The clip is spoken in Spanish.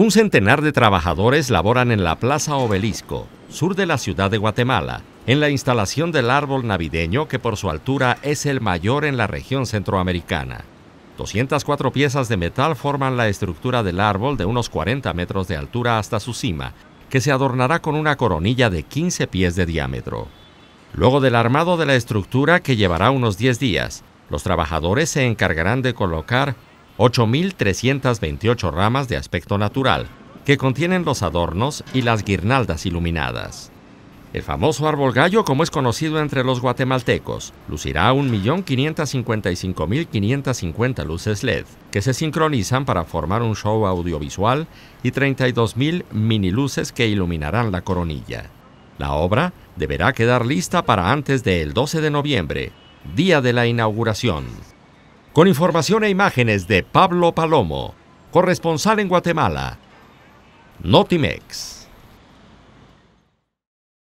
Un centenar de trabajadores laboran en la Plaza Obelisco, sur de la ciudad de Guatemala, en la instalación del árbol navideño que por su altura es el mayor en la región centroamericana. 204 piezas de metal forman la estructura del árbol de unos 40 metros de altura hasta su cima, que se adornará con una coronilla de 15 pies de diámetro. Luego del armado de la estructura, que llevará unos 10 días, los trabajadores se encargarán de colocar 8.328 ramas de aspecto natural, que contienen los adornos y las guirnaldas iluminadas. El famoso árbol gallo, como es conocido entre los guatemaltecos, lucirá 1.555.550 luces LED, que se sincronizan para formar un show audiovisual y 32.000 miniluces que iluminarán la coronilla. La obra deberá quedar lista para antes del 12 de noviembre, día de la inauguración con información e imágenes de Pablo Palomo, corresponsal en Guatemala, Notimex.